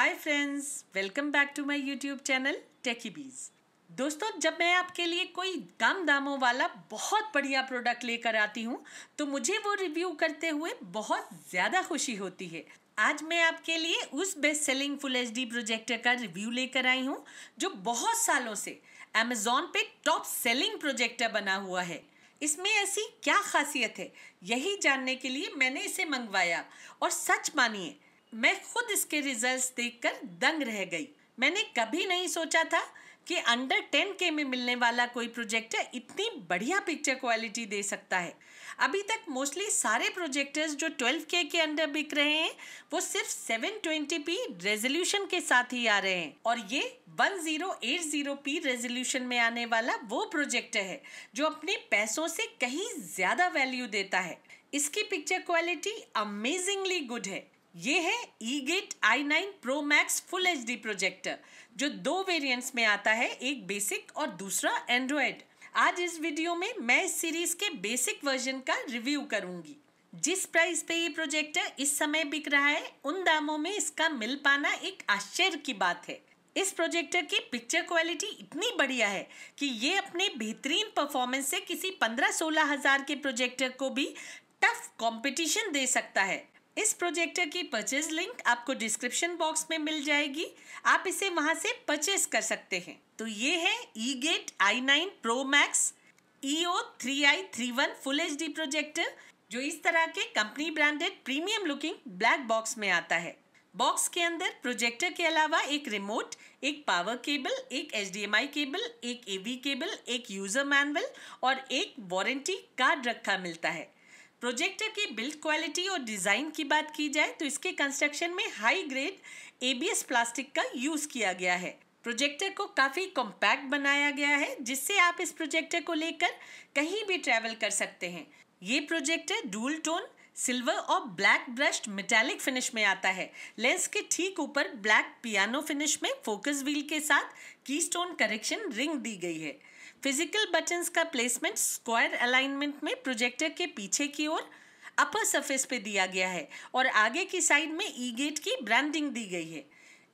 hi friends welcome back to my YouTube channel techy bees दोस्तों जब मैं आपके लिए कोई कम दामों वाला बहुत बढ़िया प्रोडक्ट लेकर आती हूँ तो मुझे वो रिव्यू करते हुए बहुत ज़्यादा खुशी होती है आज मैं आपके लिए उस best selling full H projector का रिव्यू लेकर आई हूँ जो बहुत सालों से अमेजोन पे टॉप सेलिंग प्रोजेक्टर बना हुआ है इसमें ऐसी क्या खासियत है यही जानने के लिए मैंने इसे मंगवाया और सच मानिए मैं खुद इसके रिजल्ट्स देखकर दंग रह गई मैंने कभी नहीं सोचा था कि अंडर टेन के में मिलने वाला कोई प्रोजेक्टर इतनी बढ़िया पिक्चर क्वालिटी दे सकता है अभी तक मोस्टली सारे प्रोजेक्टर्स जो ट्वेल्व के के अंडर बिक रहे हैं वो सिर्फ सेवन ट्वेंटी पी रेजोल्यूशन के साथ ही आ रहे हैं और ये one zero zero eight p resolution में आने वाला वो प्रोजेक्टर है जो अपने पैसों से कहीं ज़्यादा वैल्यू देता है इसकी पिक्चर क्वालिटी अमेजिंगली गुड है ये है E Gate I nine Pro Max full H D projector जो दो वेरिएंट्स में आता है एक बेसिक और दूसरा एंड्रॉयड आज इस वीडियो में मैं इस सीरीज के बेसिक वर्जन का रिव्यू करूंगी जिस प्राइस पे ये प्रोजेक्टर इस समय बिक रहा है उन दामों में इसका मिल पाना एक आश्चर्य की बात है इस प्रोजेक्टर की पिक्चर क्वालिटी इतनी बढ़िया है कि ये अपने बेहतरीन परफॉर्मेंस से किसी पंद्रह सोलह हजार के प्रोजेक्टर को भी टफ कंपटीशन दे सकता है इस प्रोजेक्टर की परचेज लिंक आपको डिस्क्रिप्शन बॉक्स में मिल जाएगी आप इसे वहां से परचेज कर सकते हैं तो ये है E Gate I nine Pro Max EO three I three one full H D projector जो इस तरह के company branded premium looking black box में आता है बॉक्स के अंदर प्रोजेक्टर के अलावा एक रिमोट एक पावर केबल एक एच केबल एक एवी केबल एक यूजर मैनुअल और एक वारंटी कार्ड रखा मिलता है प्रोजेक्टर की बिल्ड क्वालिटी और डिज़ाइन की बात की जाए तो इसके कंस्ट्रक्शन में हाई ग्रेड एबीएस प्लास्टिक का यूज़ किया गया है प्रोजेक्टर को काफ़ी कॉम्पैक्ट बनाया गया है जिससे आप इस प्रोजेक्टर को लेकर कहीं भी ट्रैवल कर सकते हैं ये प्रोजेक्टर डूल टोन सिल्वर और ब्लैक ब्रश्ड मेटालिक फिनिश में आता है लेंस के ठीक ऊपर ब्लैक पियानो फिनिश में फोकस व्हील के साथ कीस्टोन करेक्शन रिंग दी गई है फिजिकल बटन्स का प्लेसमेंट स्क्वायर अलाइनमेंट में प्रोजेक्टर के पीछे की ओर अपर सरफेस पे दिया गया है और आगे की साइड में ई e गेट की ब्रांडिंग दी गई है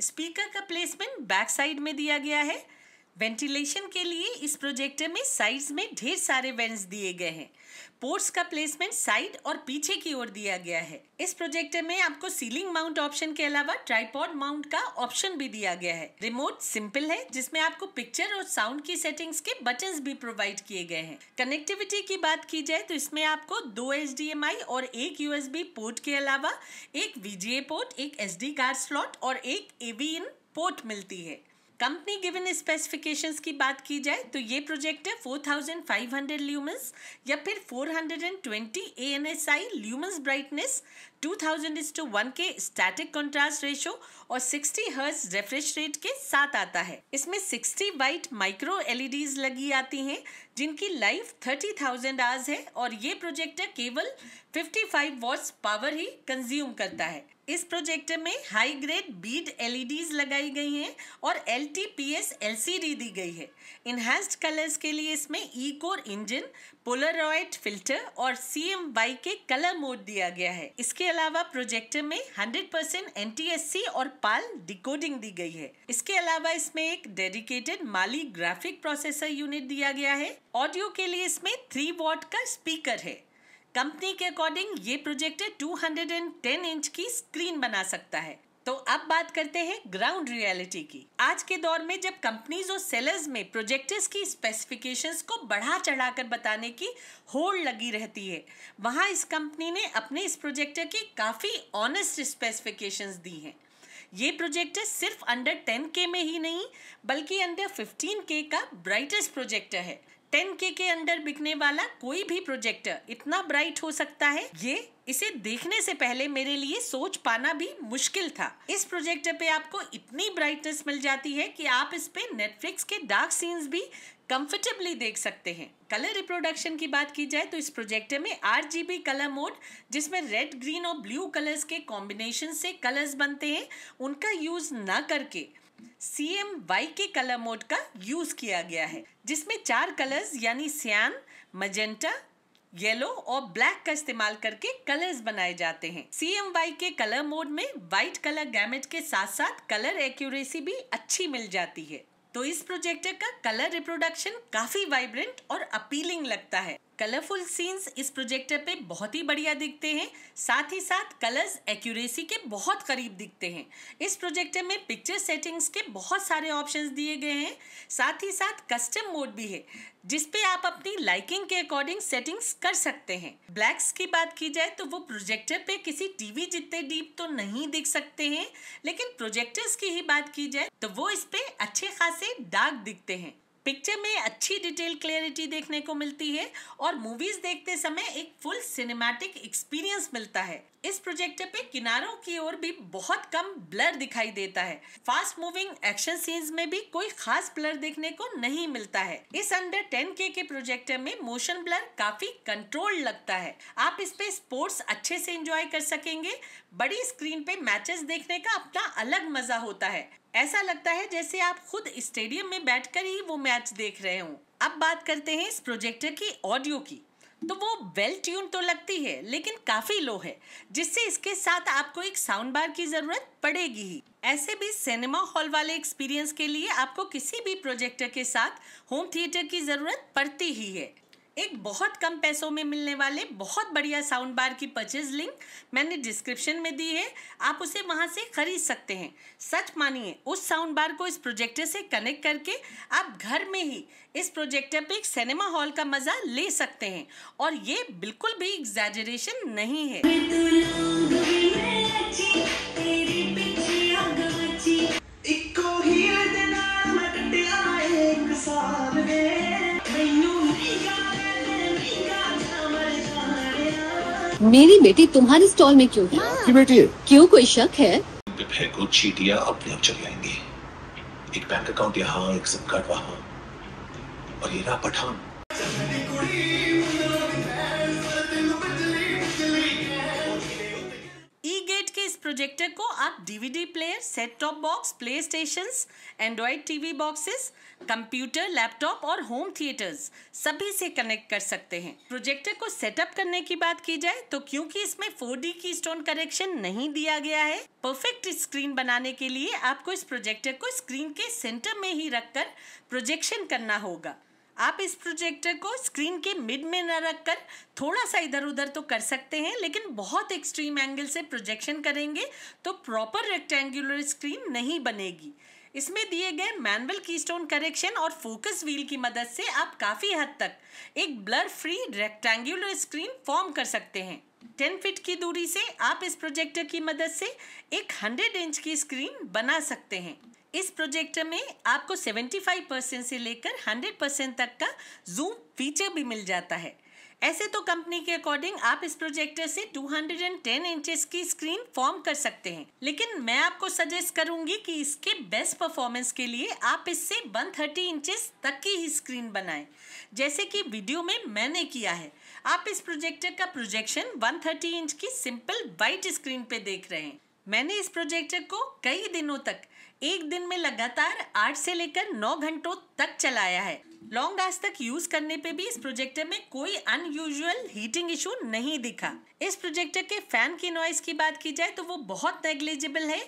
स्पीकर का प्लेसमेंट बैक साइड में दिया गया है वेंटिलेशन के लिए इस प्रोजेक्टर में साइड्स में ढेर सारे वेंट्स दिए गए हैं पोर्ट्स का प्लेसमेंट साइड और पीछे की ओर दिया गया है इस प्रोजेक्टर में आपको सीलिंग माउंट ऑप्शन के अलावा ट्राईपॉड माउंट का ऑप्शन भी दिया गया है रिमोट सिंपल है जिसमें आपको पिक्चर और साउंड की सेटिंग्स के बटन भी प्रोवाइड किए गए हैं कनेक्टिविटी की बात की जाए तो इसमें आपको दो एच और एक यूएसबी पोर्ट के अलावा एक वीजीए पोर्ट एक एस कार्ड स्लॉट और एक एवी पोर्ट मिलती है कंपनी गिवन स्पेसिफिकेशंस की बात की जाए तो ये प्रोजेक्ट है 4500 ल्यूमेंस या फिर 420 ANSI lumens brightness 2000 is to 1 के स्टैटिक कंट्रास्ट रेशियो और 60 हर्ट्ज रिफ्रेश रेट के साथ आता है इसमें 60 वाइट माइक्रो एलईडीज लगी आती हैं जिनकी लाइफ 30,000 आवर्स है और ये प्रोजेक्टर केवल 55 वॉट्स पावर ही कंज्यूम करता है इस प्रोजेक्टर में हाई ग्रेड बीड एलईडीज लगाई गई हैं और L T P S L C D दी गई है इन्हेंस्ड कलर्स के लिए इसमें E core engine polaroid filter और सी एम वाई के कलर मोड दिया गया है इसके अलावा प्रोजेक्टर में 100 percent N T S C और पाल डिकोडिंग दी गई है इसके अलावा इसमें एक dedicated Mali graphic processor unit दिया गया है ऑडियो के लिए इसमें थ्री वॉट का स्पीकर है कंपनी के अकॉर्डिंग ये प्रोजेक्टर 210 इंच की स्क्रीन बना सकता है तो अब बात करते हैं ग्राउंड रियलिटी की आज के दौर में जब कंपनीज और सेलर्स में प्रोजेक्टर्स की स्पेसिफिकेशंस को बढ़ा चढ़ाकर बताने की होड़ लगी रहती है वहां इस कंपनी ने अपने इस प्रोजेक्टर की काफ़ी ऑनेस्ट स्पेसिफिकेशंस दी हैं ये प्रोजेक्टर सिर्फ अंडर के में ही नहीं बल्कि अंडर के का ब्राइटेस्ट प्रोजेक्टर है टेन के के अंडर बिकने वाला कोई भी प्रोजेक्टर इतना ब्राइट हो सकता है ये इसे देखने से पहले मेरे लिए सोच पाना भी मुश्किल था इस प्रोजेक्टर पे आपको इतनी ब्राइटनेस मिल जाती है कि आप इस पे नेटफ्लिक्स के डार्क सीन्स भी कंफर्टेबली देख सकते हैं कलर रिप्रोडक्शन की बात की जाए तो इस प्रोजेक्टर में आर कलर मोड जिसमें रेड ग्रीन और ब्लू कलर्स के कॉम्बिनेशन से कलर्स बनते हैं उनका यूज ना करके सीएम वाई के कलर मोड का यूज किया गया है जिसमें चार कलर्स यानी सियान मजेंटा येलो और ब्लैक का इस्तेमाल करके कलर्स बनाए जाते हैं सी एम वाई के कलर मोड में व्हाइट कलर गैमेट के साथ साथ कलर एक्यूरेसी भी अच्छी मिल जाती है तो इस प्रोजेक्टर का कलर रिप्रोडक्शन काफी वाइब्रेंट और अपीलिंग लगता है कलरफुल सीन्स इस प्रोजेक्टर पे बहुत ही बढ़िया दिखते हैं साथ ही साथ कलर्स एक्यूरेसी के बहुत करीब दिखते हैं इस प्रोजेक्टर में पिक्चर सेटिंग्स के बहुत सारे ऑप्शंस दिए गए हैं साथ ही साथ कस्टम मोड भी है जिसपे आप अपनी लाइकिंग के अकॉर्डिंग सेटिंग्स कर सकते हैं ब्लैक्स की बात की जाए तो वो प्रोजेक्टर पे किसी टीवी जितने डीप तो नहीं दिख सकते हैं लेकिन प्रोजेक्टर्स की ही बात की जाए तो वो इस पे अच्छे खासे डार्क दिखते हैं पिक्चर में अच्छी डिटेल क्लियरिटी देखने को मिलती है और मूवीज देखते समय एक फुल सिनेमैटिक एक्सपीरियंस मिलता है इस प्रोजेक्टर पे किनारों की ओर भी बहुत कम ब्लर दिखाई देता है फास्ट मूविंग एक्शन सीन्स में भी कोई खास ब्लर देखने को नहीं मिलता है इस अंडर टेन के प्रोजेक्टर में मोशन ब्लर काफी कंट्रोल लगता है आप इस पे स्पोर्ट्स अच्छे से एंजॉय कर सकेंगे बड़ी स्क्रीन पे मैचेस देखने का अपना अलग मजा होता है ऐसा लगता है जैसे आप खुद स्टेडियम में बैठकर ही वो मैच देख रहे हो अब बात करते हैं इस प्रोजेक्टर की ऑडियो की तो वो वेल ट्यून तो लगती है लेकिन काफ़ी लो है जिससे इसके साथ आपको एक साउंड बार की ज़रूरत पड़ेगी ही ऐसे भी सिनेमा हॉल वाले एक्सपीरियंस के लिए आपको किसी भी प्रोजेक्टर के साथ होम थिएटर की ज़रूरत पड़ती ही है एक बहुत कम पैसों में मिलने वाले बहुत बढ़िया साउंड बार की परचेज लिंक मैंने डिस्क्रिप्शन में दी है आप उसे वहां से खरीद सकते हैं सच मानिए उस साउंड बार को इस प्रोजेक्टर से कनेक्ट करके आप घर में ही इस प्रोजेक्टर पे एक सिनेमा हॉल का मज़ा ले सकते हैं और ये बिल्कुल भी एग्जेजरेशन नहीं है मेरी बेटी तुम्हारे स्टॉल में क्यों आपकी बेटी है क्यों कोई शक है को चीटियां अपने आप चली आएंगी एक बैंक अकाउंट यहाँ एक सिम कार्ड वहाँ और ये रहा पठान प्रोजेक्टर को आप DVD player set top box PlayStation Android TV boxes computer laptop और होम थिएटर्स सभी से कनेक्ट कर सकते हैं प्रोजेक्टर को सेटअप करने की बात की जाए तो क्योंकि इसमें 4D की स्टोन कनेक्शन नहीं दिया गया है परफेक्ट स्क्रीन बनाने के लिए आपको इस प्रोजेक्टर को स्क्रीन के सेंटर में ही रखकर प्रोजेक्शन करना होगा आप इस प्रोजेक्टर को स्क्रीन के मिड में न रख कर थोड़ा सा इधर उधर तो कर सकते हैं लेकिन बहुत एक्सट्रीम एंगल से प्रोजेक्शन करेंगे तो प्रॉपर रेक्टेंगुलर स्क्रीन नहीं बनेगी इसमें दिए गए मैनुअल कीस्टोन करेक्शन और फोकस व्हील की मदद से आप काफ़ी हद तक एक blur free rectangular screen form कर सकते हैं टेन फिट की दूरी से आप इस प्रोजेक्टर की मदद से एक हंड्रेड इंच की स्क्रीन बना सकते हैं इस प्रोजेक्टर में आपको 75 परसेंट से लेकर 100 परसेंट तक का जूम फीचर भी मिल जाता है ऐसे तो कंपनी के अकॉर्डिंग आप इस प्रोजेक्टर से 210 इंचेस की स्क्रीन फॉर्म कर सकते हैं लेकिन मैं आपको सजेस्ट करूंगी कि इसके बेस्ट परफॉर्मेंस के लिए आप इससे 130 इंचेस तक की ही स्क्रीन बनाएं जैसे कि वीडियो में मैंने किया है आप इस प्रोजेक्टर का प्रोजेक्शन 130 इंच की सिंपल वाइट स्क्रीन पे देख रहे हैं मैंने इस प्रोजेक्टर को कई दिनों तक एक दिन में लगातार आठ से लेकर नौ घंटों तक चलाया है लॉन्ग आज तक यूज करने पे भी इस प्रोजेक्टर में कोई अनयूजुअल हीटिंग इशू नहीं दिखा इस प्रोजेक्टर के फैन की नॉइज की बात की जाए तो वो बहुत नेग्लिजिबल है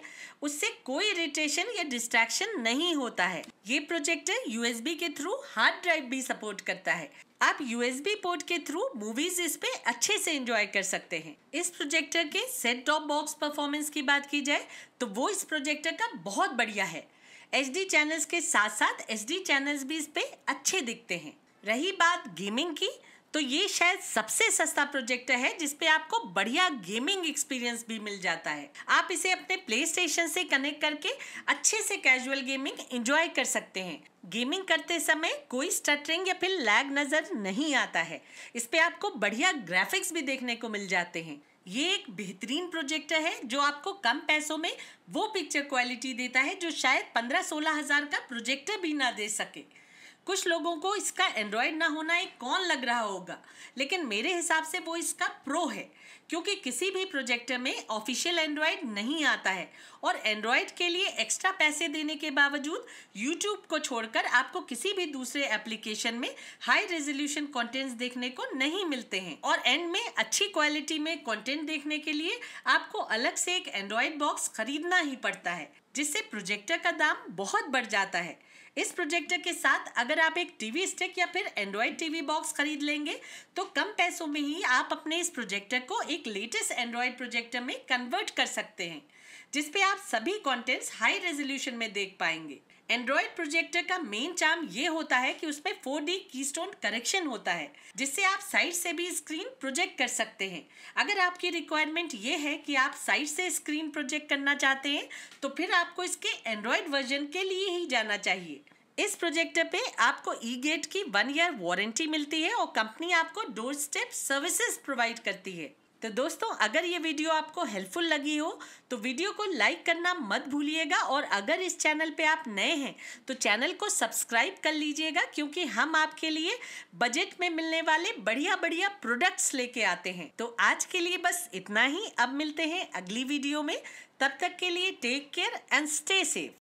उससे कोई इरिटेशन या डिस्ट्रैक्शन नहीं होता है ये प्रोजेक्टर यूएसबी के थ्रू हार्ड ड्राइव भी सपोर्ट करता है आप यूएसबी पोर्ट के थ्रू मूवीज इस पे अच्छे से एंजॉय कर सकते हैं इस प्रोजेक्टर के सेट टॉप बॉक्स परफॉर्मेंस की बात की जाए तो वो इस प्रोजेक्टर का बहुत बढ़िया है एच डी चैनल्स के साथ साथ एच डी चैनल्स भी इस पर अच्छे दिखते हैं रही बात गेमिंग की तो ये शायद सबसे सस्ता प्रोजेक्टर है जिसपे आपको बढ़िया गेमिंग एक्सपीरियंस भी मिल जाता है आप इसे अपने प्ले स्टेशन से कनेक्ट करके अच्छे से कैजुअल गेमिंग एंजॉय कर सकते हैं गेमिंग करते समय कोई स्टटरिंग या फिर लैग नज़र नहीं आता है इस आपको बढ़िया ग्राफिक्स भी देखने को मिल जाते हैं ये एक बेहतरीन प्रोजेक्टर है जो आपको कम पैसों में वो पिक्चर क्वालिटी देता है जो शायद पंद्रह सोलह हज़ार का प्रोजेक्टर भी ना दे सके कुछ लोगों को इसका एंड्रॉयड ना होना एक कौन लग रहा होगा लेकिन मेरे हिसाब से वो इसका प्रो है क्योंकि किसी भी प्रोजेक्टर में ऑफिशियल एंड्रॉयड नहीं आता है और एंड्रॉयड के लिए एक्स्ट्रा पैसे देने के बावजूद यूट्यूब को छोड़कर आपको किसी भी दूसरे एप्लीकेशन में हाई रेजोल्यूशन कंटेंट्स देखने को नहीं मिलते हैं और एंड में अच्छी क्वालिटी में कंटेंट देखने के लिए आपको अलग से एक एंड्रॉयड बॉक्स खरीदना ही पड़ता है जिससे प्रोजेक्टर का दाम बहुत बढ़ जाता है इस प्रोजेक्टर के साथ अगर आप एक टीवी स्टिक या फिर एंड्रॉयड टीवी बॉक्स खरीद लेंगे तो कम पैसों में ही आप अपने इस प्रोजेक्टर को एक लेटेस्ट एंड्रॉयड प्रोजेक्टर में कन्वर्ट कर सकते हैं जिसपे आप सभी कंटेंट्स हाई रेजोल्यूशन में देख पाएंगे एंड्रॉयड प्रोजेक्टर का मेन चार्म ये होता है कि उसमें 4D कीस्टोन करेक्शन होता है जिससे आप साइड से भी स्क्रीन प्रोजेक्ट कर सकते हैं अगर आपकी रिक्वायरमेंट ये है कि आप साइड से स्क्रीन प्रोजेक्ट करना चाहते हैं तो फिर आपको इसके एंड्रॉयड वर्जन के लिए ही जाना चाहिए इस प्रोजेक्टर पे आपको ई गेट की वन ईयर वारंटी मिलती है और कंपनी आपको डोर स्टेप सर्विसेज प्रोवाइड करती है तो दोस्तों अगर ये वीडियो आपको हेल्पफुल लगी हो तो वीडियो को लाइक करना मत भूलिएगा और अगर इस चैनल पे आप नए हैं तो चैनल को सब्सक्राइब कर लीजिएगा क्योंकि हम आपके लिए बजट में मिलने वाले बढ़िया बढ़िया प्रोडक्ट्स लेके आते हैं तो आज के लिए बस इतना ही अब मिलते हैं अगली वीडियो में तब तक के लिए take care and stay safe